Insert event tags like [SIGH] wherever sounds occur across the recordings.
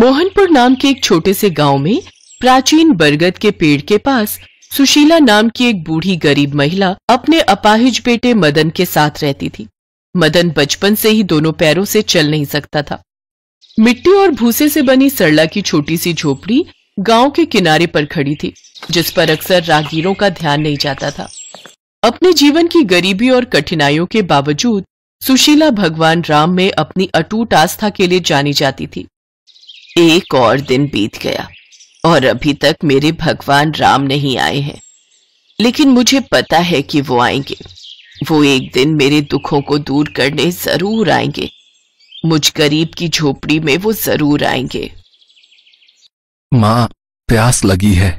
मोहनपुर नाम के एक छोटे से गांव में प्राचीन बरगद के पेड़ के पास सुशीला नाम की एक बूढ़ी गरीब महिला अपने अपाहिज बेटे मदन के साथ रहती थी मदन बचपन से ही दोनों पैरों से चल नहीं सकता था मिट्टी और भूसे से बनी सरला की छोटी सी झोपड़ी गांव के किनारे पर खड़ी थी जिस पर अक्सर राहगीरों का ध्यान नहीं जाता था अपने जीवन की गरीबी और कठिनाइयों के बावजूद सुशीला भगवान राम में अपनी अटूट आस्था के लिए जानी जाती थी एक और दिन बीत गया और अभी तक मेरे भगवान राम नहीं आए हैं लेकिन मुझे पता है कि वो आएंगे वो एक दिन मेरे दुखों को दूर करने जरूर आएंगे मुझ गरीब की झोपड़ी में वो जरूर आएंगे माँ प्यास लगी है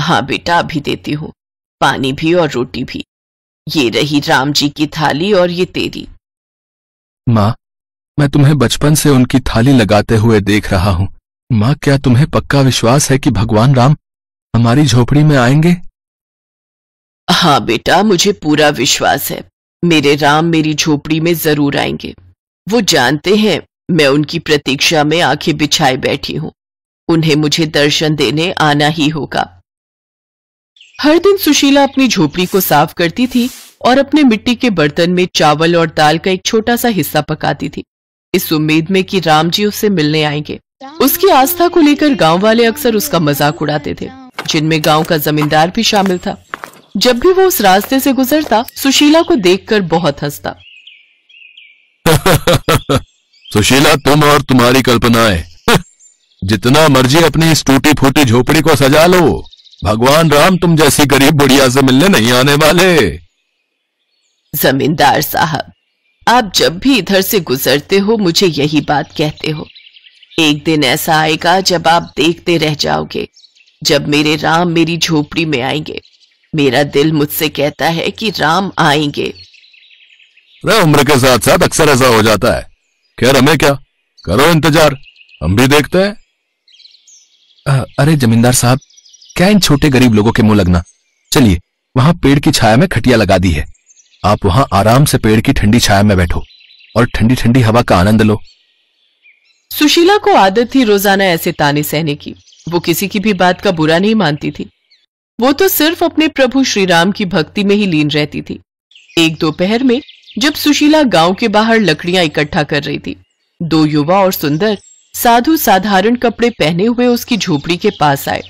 हाँ बेटा अभी देती हूँ पानी भी और रोटी भी ये रही राम जी की थाली और ये तेरी माँ मैं तुम्हें बचपन से उनकी थाली लगाते हुए देख रहा हूँ माँ क्या तुम्हें पक्का विश्वास है कि भगवान राम हमारी झोपड़ी में आएंगे हाँ बेटा मुझे पूरा विश्वास है मेरे राम मेरी झोपड़ी में जरूर आएंगे वो जानते हैं मैं उनकी प्रतीक्षा में आंखें बिछाए बैठी हूँ उन्हें मुझे दर्शन देने आना ही होगा हर दिन सुशीला अपनी झोपड़ी को साफ करती थी और अपने मिट्टी के बर्तन में चावल और दाल का एक छोटा सा हिस्सा पकाती थी इस उम्मीद में कि राम जी उससे मिलने आएंगे उसकी आस्था को लेकर गांव वाले अक्सर उसका मजाक उड़ाते थे जिनमें गांव का जमींदार भी शामिल था जब भी वो उस रास्ते से गुजरता सुशीला को देखकर बहुत हंसता [LAUGHS] सुशीला तुम और तुम्हारी कल्पनाए [LAUGHS] जितना मर्जी अपनी इस टूटी फूटी झोपड़ी को सजा लो भगवान राम तुम जैसी गरीब बुढ़िया से मिलने नहीं आने वाले जमींदार साहब आप जब भी इधर से गुजरते हो मुझे यही बात कहते हो एक दिन ऐसा आएगा जब आप देखते रह जाओगे जब मेरे राम मेरी झोपड़ी में आएंगे मेरा दिल मुझसे कहता है कि राम आएंगे मैं उम्र के साथ साथ अक्सर ऐसा हो जाता है खैर हमें क्या करो इंतजार हम भी देखते हैं अरे जमींदार साहब क्या इन छोटे गरीब लोगों के मुंह लगना चलिए वहां पेड़ की छाया में खटिया लगा दी है आप वहां आराम से पेड़ की ठंडी छाया में बैठो और ठंडी ठंडी हवा का आनंद लो सुशीला को आदत थी रोजाना ऐसे ताने सहने की वो किसी की भी बात का बुरा नहीं मानती थी वो तो सिर्फ अपने प्रभु श्री राम की भक्ति में ही लीन रहती थी एक दोपहर में जब सुशीला गांव के बाहर लकड़ियां इकट्ठा कर रही थी दो युवा और सुंदर साधु साधारण कपड़े पहने हुए उसकी झोपड़ी के पास आए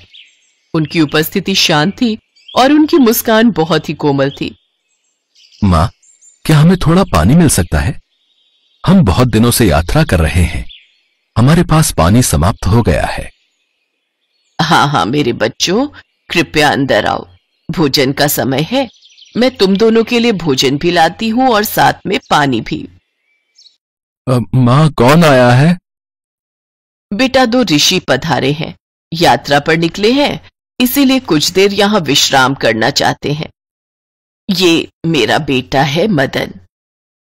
उनकी उपस्थिति शांत थी और उनकी मुस्कान बहुत ही कोमल थी माँ क्या हमें थोड़ा पानी मिल सकता है हम बहुत दिनों से यात्रा कर रहे हैं हमारे पास पानी समाप्त हो गया है हाँ हाँ मेरे बच्चों कृपया अंदर आओ भोजन का समय है मैं तुम दोनों के लिए भोजन भी लाती हूँ और साथ में पानी भी माँ कौन आया है बेटा दो ऋषि पधारे हैं यात्रा पर निकले हैं इसीलिए कुछ देर यहाँ विश्राम करना चाहते हैं ये मेरा बेटा है मदन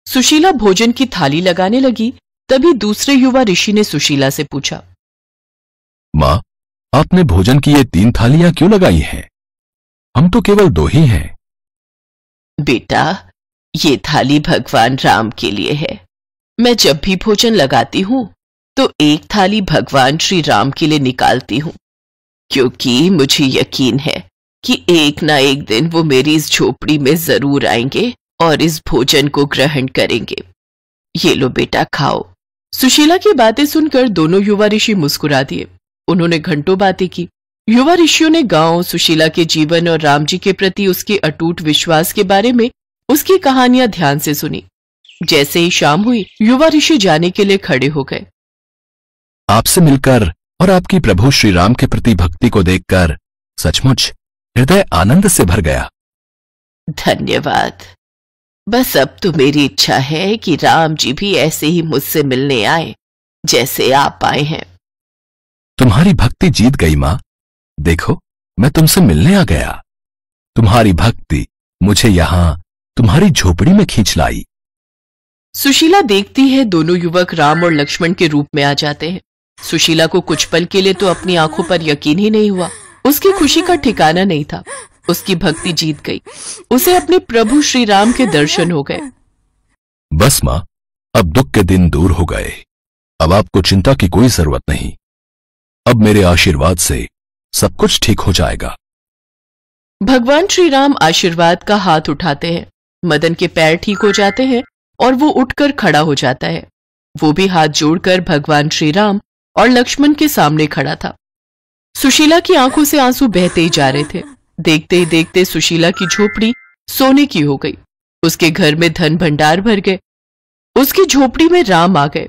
सुशीला भोजन की थाली लगाने लगी तभी दूसरे युवा ऋषि ने सुशीला से पूछा माँ आपने भोजन की ये तीन थालियां क्यों लगाई हैं? हम तो केवल दो ही हैं। बेटा ये थाली भगवान राम के लिए है मैं जब भी भोजन लगाती हूँ तो एक थाली भगवान श्री राम के लिए निकालती हूँ क्योंकि मुझे यकीन है कि एक ना एक दिन वो मेरी इस झोपड़ी में जरूर आएंगे और इस भोजन को ग्रहण करेंगे ये लो बेटा खाओ सुशीला की बातें सुनकर दोनों युवा ऋषि मुस्कुरा दिए उन्होंने घंटों बातें की युवा ऋषियों ने गांव सुशीला के जीवन और राम जी के प्रति उसके अटूट विश्वास के बारे में उसकी कहानियां ध्यान से सुनी जैसे ही शाम हुई युवा ऋषि जाने के लिए खड़े हो गए आपसे मिलकर और आपकी प्रभु श्री राम के प्रति भक्ति को देखकर सचमुच हृदय आनंद से भर गया धन्यवाद बस अब तो मेरी इच्छा है कि राम जी भी ऐसे ही मुझसे मिलने आए जैसे आप आए हैं तुम्हारी भक्ति जीत गई माँ देखो मैं तुमसे मिलने आ गया तुम्हारी भक्ति मुझे यहां तुम्हारी झोपड़ी में खींच लाई सुशीला देखती है दोनों युवक राम और लक्ष्मण के रूप में आ जाते हैं सुशीला को कुछ पल के लिए तो अपनी आंखों पर यकीन ही नहीं हुआ उसकी खुशी का ठिकाना नहीं था उसकी भक्ति जीत गई उसे अपने प्रभु श्री राम के दर्शन हो गए बस माँ अब दुख के दिन दूर हो गए अब आपको चिंता की कोई जरूरत नहीं अब मेरे आशीर्वाद से सब कुछ ठीक हो जाएगा भगवान श्री राम आशीर्वाद का हाथ उठाते हैं मदन के पैर ठीक हो जाते हैं और वो उठकर खड़ा हो जाता है वो भी हाथ जोड़कर भगवान श्री राम और लक्ष्मण के सामने खड़ा था सुशीला की आंखों से आंसू बहते ही जा रहे थे देखते ही देखते सुशीला की झोपड़ी सोने की हो गई उसके घर में धन भंडार भर गए उसकी झोपड़ी में राम आ गए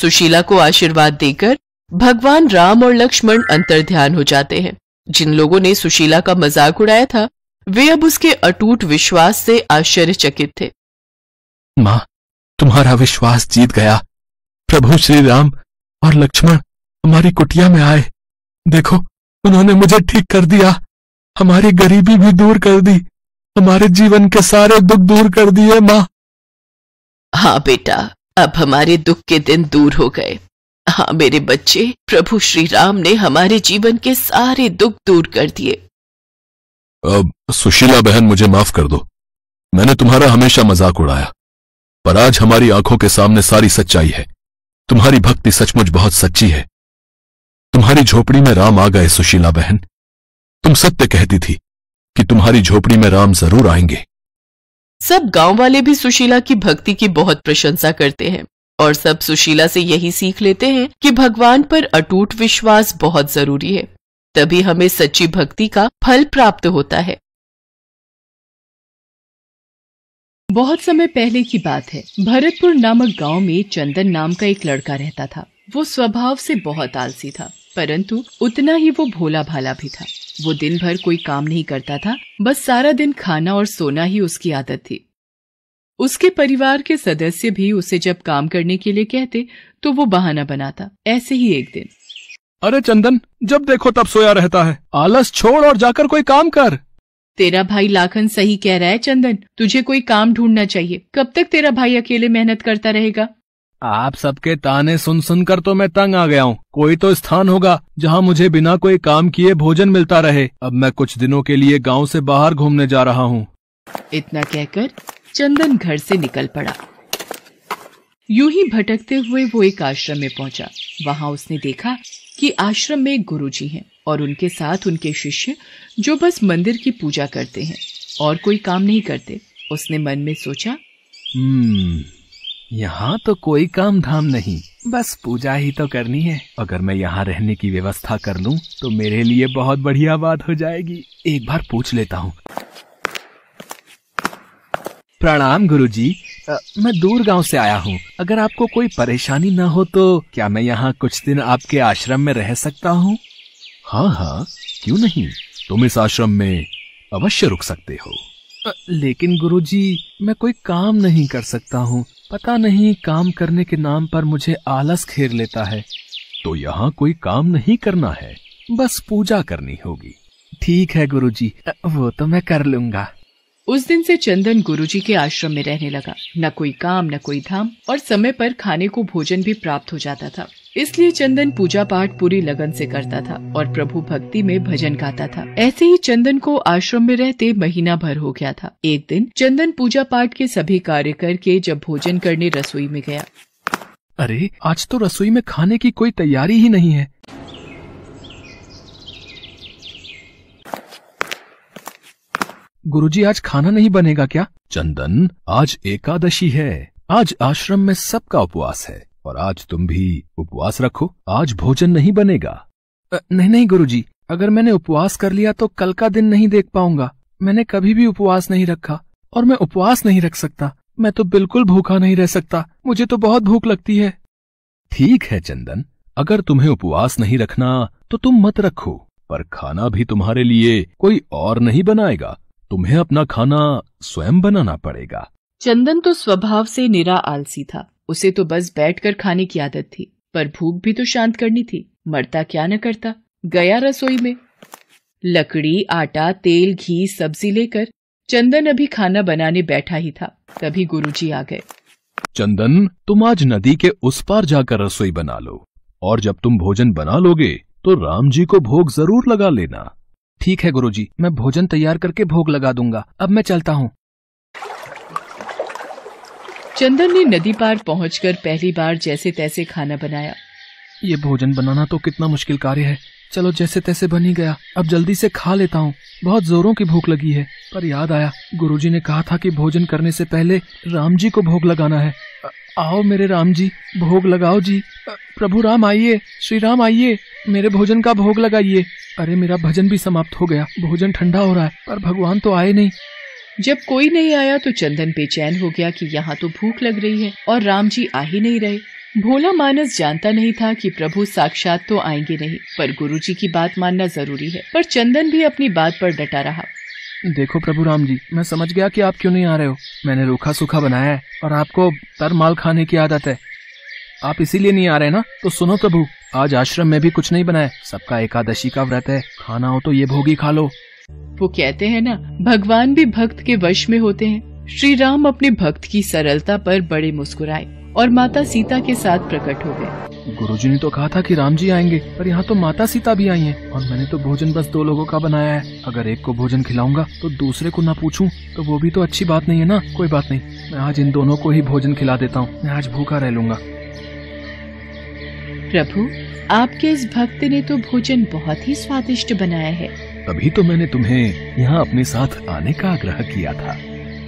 सुशीला को आशीर्वाद देकर भगवान राम और लक्ष्मण अंतर ध्यान हो जाते हैं जिन लोगों ने सुशीला का मजाक उड़ाया था वे अब उसके अटूट विश्वास से आश्चर्यचकित थे माँ तुम्हारा विश्वास जीत गया प्रभु श्री राम और लक्ष्मण हमारी कुटिया में आए देखो उन्होंने मुझे ठीक कर दिया हमारी गरीबी भी दूर कर दी हमारे जीवन के सारे दुख दूर कर दिए माँ हाँ बेटा अब हमारे दुख के दिन दूर हो गए हाँ मेरे बच्चे प्रभु श्री राम ने हमारे जीवन के सारे दुख दूर कर दिए अब सुशीला बहन मुझे माफ कर दो मैंने तुम्हारा हमेशा मजाक उड़ाया पर आज हमारी आंखों के सामने सारी सच्चाई है तुम्हारी भक्ति सचमुच बहुत सच्ची है तुम्हारी झोपड़ी में राम आ गए सुशीला बहन तुम सत्य कहती थी कि तुम्हारी झोपड़ी में राम जरूर आएंगे सब गांव वाले भी सुशीला की भक्ति की बहुत प्रशंसा करते हैं और सब सुशीला से यही सीख लेते हैं कि भगवान पर अटूट विश्वास बहुत जरूरी है तभी हमें सच्ची भक्ति का फल प्राप्त होता है बहुत समय पहले की बात है भरतपुर नामक गांव में चंदन नाम का एक लड़का रहता था वो स्वभाव से बहुत आलसी था परंतु उतना ही वो भोला भाला भी था वो दिन भर कोई काम नहीं करता था बस सारा दिन खाना और सोना ही उसकी आदत थी उसके परिवार के सदस्य भी उसे जब काम करने के लिए कहते तो वो बहाना बनाता ऐसे ही एक दिन अरे चंदन जब देखो तब सोया रहता है आलस छोड़ और जाकर कोई काम कर तेरा भाई लाखन सही कह रहा है चंदन तुझे कोई काम ढूंढना चाहिए कब तक तेरा भाई अकेले मेहनत करता रहेगा आप सबके ताने सुन सुन कर तो मैं तंग आ गया हूँ कोई तो स्थान होगा जहाँ मुझे बिना कोई काम किए भोजन मिलता रहे अब मैं कुछ दिनों के लिए गाँव ऐसी बाहर घूमने जा रहा हूँ इतना कहकर चंदन घर से निकल पड़ा यूं ही भटकते हुए वो एक आश्रम में पहुंचा वहां उसने देखा कि आश्रम में गुरुजी हैं और उनके साथ उनके शिष्य जो बस मंदिर की पूजा करते हैं और कोई काम नहीं करते उसने मन में सोचा हम्म। यहाँ तो कोई काम धाम नहीं बस पूजा ही तो करनी है अगर मैं यहाँ रहने की व्यवस्था कर लूँ तो मेरे लिए बहुत बढ़िया बात हो जाएगी एक बार पूछ लेता हूँ प्रणाम गुरुजी मैं दूर गांव से आया हूँ अगर आपको कोई परेशानी ना हो तो क्या मैं यहाँ कुछ दिन आपके आश्रम में रह सकता हूँ हाँ हाँ क्यों नहीं तुम इस आश्रम में अवश्य रुक सकते हो लेकिन गुरुजी मैं कोई काम नहीं कर सकता हूँ पता नहीं काम करने के नाम पर मुझे आलस घेर लेता है तो यहाँ कोई काम नहीं करना है बस पूजा करनी होगी ठीक है गुरुजी वो तो मैं कर लूंगा उस दिन से चंदन गुरुजी के आश्रम में रहने लगा न कोई काम न कोई धाम और समय पर खाने को भोजन भी प्राप्त हो जाता था इसलिए चंदन पूजा पाठ पूरी लगन से करता था और प्रभु भक्ति में भजन गाता था ऐसे ही चंदन को आश्रम में रहते महीना भर हो गया था एक दिन चंदन पूजा पाठ के सभी कार्य करके जब भोजन करने रसोई में गया अरे आज तो रसोई में खाने की कोई तैयारी ही नहीं है गुरुजी आज खाना नहीं बनेगा क्या चंदन आज एकादशी है आज आश्रम में सबका उपवास है और आज तुम भी उपवास रखो आज भोजन नहीं बनेगा नहीं नहीं गुरुजी अगर मैंने उपवास कर लिया तो कल का दिन नहीं देख पाऊंगा मैंने कभी भी उपवास नहीं रखा और मैं उपवास नहीं रख सकता मैं तो बिल्कुल भूखा नहीं रह सकता मुझे तो बहुत भूख लगती है ठीक है चंदन अगर तुम्हें उपवास नहीं रखना तो तुम मत रखो पर खाना भी तुम्हारे लिए कोई और नहीं बनाएगा तुम्हें अपना खाना स्वयं बनाना पड़ेगा चंदन तो स्वभाव से निरा आलसी था उसे तो बस बैठकर खाने की आदत थी पर भूख भी तो शांत करनी थी मरता क्या न करता गया रसोई में लकड़ी आटा तेल घी सब्जी लेकर चंदन अभी खाना बनाने बैठा ही था तभी गुरुजी आ गए चंदन तुम आज नदी के उस पार जाकर रसोई बना लो और जब तुम भोजन बना लोगे तो राम जी को भोग जरूर लगा लेना ठीक है गुरुजी मैं भोजन तैयार करके भोग लगा दूंगा अब मैं चलता हूँ चंदन ने नदी पार पहुंचकर पहली बार जैसे तैसे खाना बनाया ये भोजन बनाना तो कितना मुश्किल कार्य है चलो जैसे तैसे बन ही गया अब जल्दी से खा लेता हूँ बहुत जोरों की भूख लगी है पर याद आया गुरुजी ने कहा था कि भोजन करने से पहले राम जी को भोग लगाना है आओ मेरे राम जी भोग लगाओ जी प्रभु राम आइए श्री राम आइए मेरे भोजन का भोग लगाइए अरे मेरा भजन भी समाप्त हो गया भोजन ठंडा हो रहा है पर भगवान तो आए नहीं जब कोई नहीं आया तो चंदन बेचैन हो गया कि यहाँ तो भूख लग रही है और राम जी आ ही नहीं रहे भोला मानस जानता नहीं था कि प्रभु साक्षात तो आएंगे नहीं पर गुरुजी की बात मानना जरूरी है पर चंदन भी अपनी बात पर डटा रहा देखो प्रभु राम जी मैं समझ गया कि आप क्यों नहीं आ रहे हो मैंने रूखा सूखा बनाया है और आपको तर माल खाने की आदत है आप इसीलिए नहीं आ रहे ना तो सुनो प्रभु आज आश्रम में भी कुछ नहीं बनाया सबका एकादशी का व्रत है खाना हो तो ये भोगी खा लो वो कहते हैं ना भगवान भी भक्त के वश में होते हैं श्री राम अपने भक्त की सरलता पर बड़े मुस्कुराए और माता सीता के साथ प्रकट हो गए गुरुजी ने तो कहा था कि राम जी आएंगे पर यहाँ तो माता सीता भी आई हैं और मैंने तो भोजन बस दो लोगों का बनाया है अगर एक को भोजन खिलाऊंगा तो दूसरे को ना पूछूं तो वो भी तो अच्छी बात नहीं है ना कोई बात नहीं मैं आज इन दोनों को ही भोजन खिला देता हूँ मैं आज भूखा रह लूंगा प्रभु आपके इस भक्त ने तो भोजन बहुत ही स्वादिष्ट बनाया है तभी तो मैंने तुम्हें यहाँ अपने साथ आने का आग्रह किया था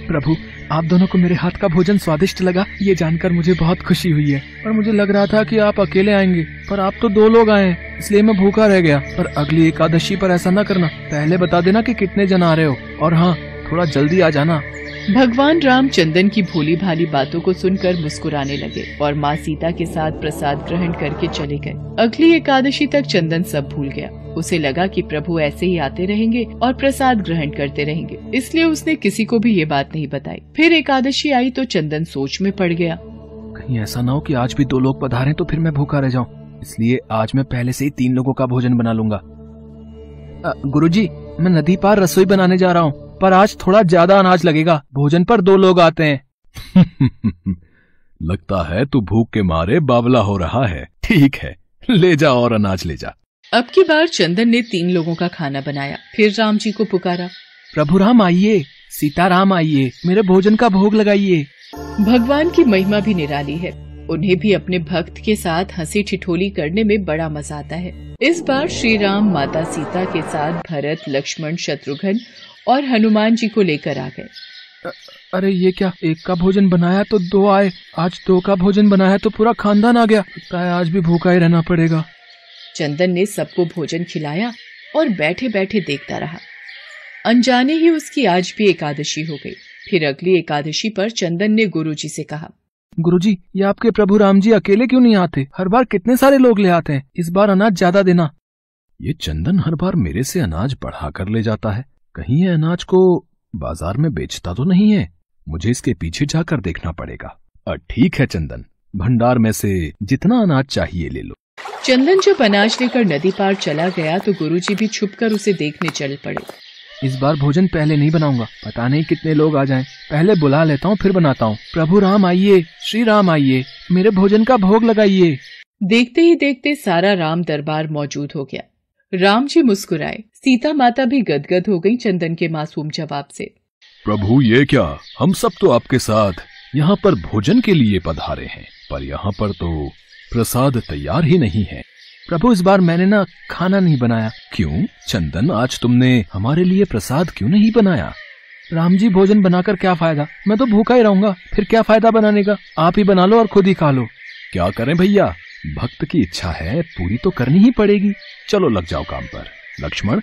प्रभु आप दोनों को मेरे हाथ का भोजन स्वादिष्ट लगा ये जानकर मुझे बहुत खुशी हुई है पर मुझे लग रहा था कि आप अकेले आएंगे पर आप तो दो लोग आए इसलिए मैं भूखा रह गया पर अगली एकादशी पर ऐसा न करना पहले बता देना कि कितने जन आ रहे हो और हाँ थोड़ा जल्दी आ जाना भगवान राम चंदन की भोली भाली बातों को सुनकर मुस्कुराने लगे और माँ सीता के साथ प्रसाद ग्रहण करके चले गए अगली एकादशी तक चंदन सब भूल गया उसे लगा कि प्रभु ऐसे ही आते रहेंगे और प्रसाद ग्रहण करते रहेंगे इसलिए उसने किसी को भी ये बात नहीं बताई फिर एकादशी आई तो चंदन सोच में पड़ गया कहीं ऐसा ना हो कि आज भी दो लोग पधारे तो फिर मैं भूखा रह जाऊं इसलिए आज मैं पहले से ही तीन लोगों का भोजन बना लूंगा जी मैं नदी पार रसोई बनाने जा रहा हूँ पर आज थोड़ा ज्यादा अनाज लगेगा भोजन पर दो लोग आते हैं [LAUGHS] लगता है तू भूख के मारे बावला हो रहा है ठीक है ले जा और अनाज ले जा अब की बार चंदन ने तीन लोगों का खाना बनाया फिर राम जी को पुकारा प्रभु राम आइए सीताराम आइए मेरे भोजन का भोग लगाइए भगवान की महिमा भी निराली है उन्हें भी अपने भक्त के साथ हंसी ठिठोली करने में बड़ा मजा आता है इस बार श्री राम माता सीता के साथ भरत लक्ष्मण शत्रुघ्न और हनुमान जी को लेकर आ गए अरे ये क्या एक का भोजन बनाया तो दो आए आज दो का भोजन बनाया तो पूरा खानदान आ गया आज भी भूखा ही रहना पड़ेगा चंदन ने सबको भोजन खिलाया और बैठे बैठे देखता रहा अनजाने ही उसकी आज भी एकादशी हो गई फिर अगली एकादशी पर चंदन ने गुरुजी से कहा गुरुजी, ये आपके प्रभु राम जी अकेले क्यों नहीं आते हर बार कितने सारे लोग ले आते हैं इस बार अनाज ज्यादा देना ये चंदन हर बार मेरे से अनाज बढ़ा कर ले जाता है कहीं ये अनाज को बाजार में बेचता तो नहीं है मुझे इसके पीछे जाकर देखना पड़ेगा ठीक है चंदन भंडार में से जितना अनाज चाहिए ले लो चंदन जब अनाज लेकर नदी पार चला गया तो गुरुजी भी छुपकर उसे देखने चल पड़े इस बार भोजन पहले नहीं बनाऊंगा पता नहीं कितने लोग आ जाएं। पहले बुला लेता हूँ फिर बनाता हूँ प्रभु राम आइए श्री राम आइए मेरे भोजन का भोग लगाइए देखते ही देखते सारा राम दरबार मौजूद हो गया राम जी मुस्कुराए सीता माता भी गदगद हो गयी चंदन के मासूम जवाब से प्रभु ये क्या हम सब तो आपके साथ यहाँ पर भोजन के लिए पधारे हैं पर यहाँ पर तो प्रसाद तैयार ही नहीं है प्रभु इस बार मैंने ना खाना नहीं बनाया क्यों चंदन आज तुमने हमारे लिए प्रसाद क्यों नहीं बनाया राम जी भोजन बनाकर क्या फायदा मैं तो भूखा ही रहूंगा फिर क्या फायदा बनाने का आप ही बना लो और खुद ही खा लो क्या करें भैया भक्त की इच्छा है पूरी तो करनी ही पड़ेगी चलो लग जाओ काम पर लक्ष्मण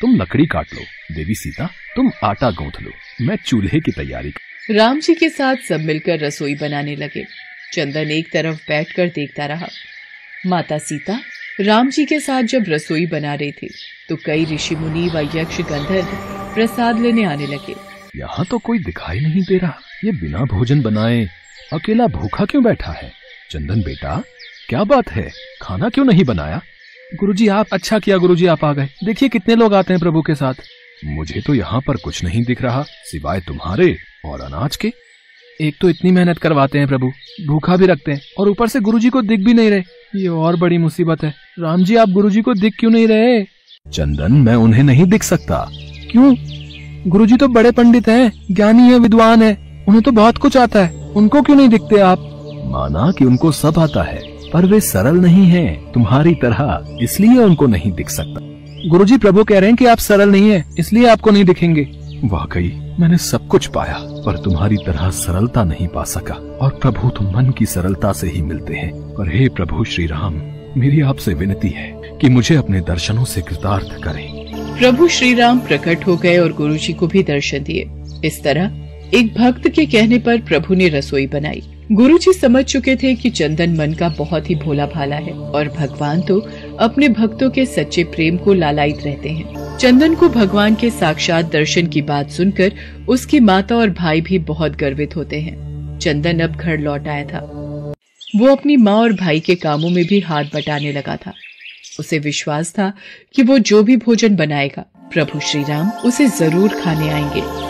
तुम लकड़ी काट लो देवी सीता तुम आटा गूंथ लो मैं चूल्हे की तैयारी राम जी के साथ सब मिलकर रसोई बनाने लगे चंदन एक तरफ बैठकर देखता रहा माता सीता राम जी के साथ जब रसोई बना रहे थे तो कई ऋषि मुनि व यक्ष गंधर्व प्रसाद लेने आने लगे यहाँ तो कोई दिखाई नहीं दे रहा ये बिना भोजन बनाए अकेला भूखा क्यों बैठा है चंदन बेटा क्या बात है खाना क्यों नहीं बनाया गुरुजी आप अच्छा किया गुरुजी आप आ गए देखिए कितने लोग आते हैं प्रभु के साथ मुझे तो यहाँ पर कुछ नहीं दिख रहा सिवाय तुम्हारे और अनाज के एक तो इतनी मेहनत करवाते हैं प्रभु भूखा भी रखते हैं और ऊपर से गुरुजी को दिख भी नहीं रहे ये और बड़ी मुसीबत है राम जी आप गुरुजी को दिख क्यों नहीं रहे चंदन मैं उन्हें नहीं दिख सकता क्यों गुरुजी तो बड़े पंडित हैं, ज्ञानी हैं, विद्वान हैं, उन्हें तो बहुत कुछ आता है उनको क्यों नहीं दिखते आप माना कि उनको सब आता है पर वे सरल नहीं हैं, तुम्हारी तरह इसलिए उनको नहीं दिख सकता गुरुजी प्रभु कह रहे हैं कि आप सरल नहीं हैं, इसलिए आपको नहीं दिखेंगे वाकई मैंने सब कुछ पाया पर तुम्हारी तरह सरलता नहीं पा सका और प्रभु तुम तो मन की सरलता से ही मिलते हैं पर हे प्रभु श्री राम मेरी आपसे विनती है कि मुझे अपने दर्शनों से कृतार्थ करें प्रभु श्री राम प्रकट हो गए और गुरु जी को भी दर्शन दिए इस तरह एक भक्त के कहने पर प्रभु ने रसोई बनाई गुरु जी समझ चुके थे कि चंदन मन का बहुत ही भोला भाला है और भगवान तो अपने भक्तों के सच्चे प्रेम को लालायित रहते हैं चंदन को भगवान के साक्षात दर्शन की बात सुनकर उसकी माता और भाई भी बहुत गर्वित होते हैं चंदन अब घर लौट आया था वो अपनी माँ और भाई के कामों में भी हाथ बटाने लगा था उसे विश्वास था कि वो जो भी भोजन बनाएगा प्रभु श्री राम उसे जरूर खाने आएंगे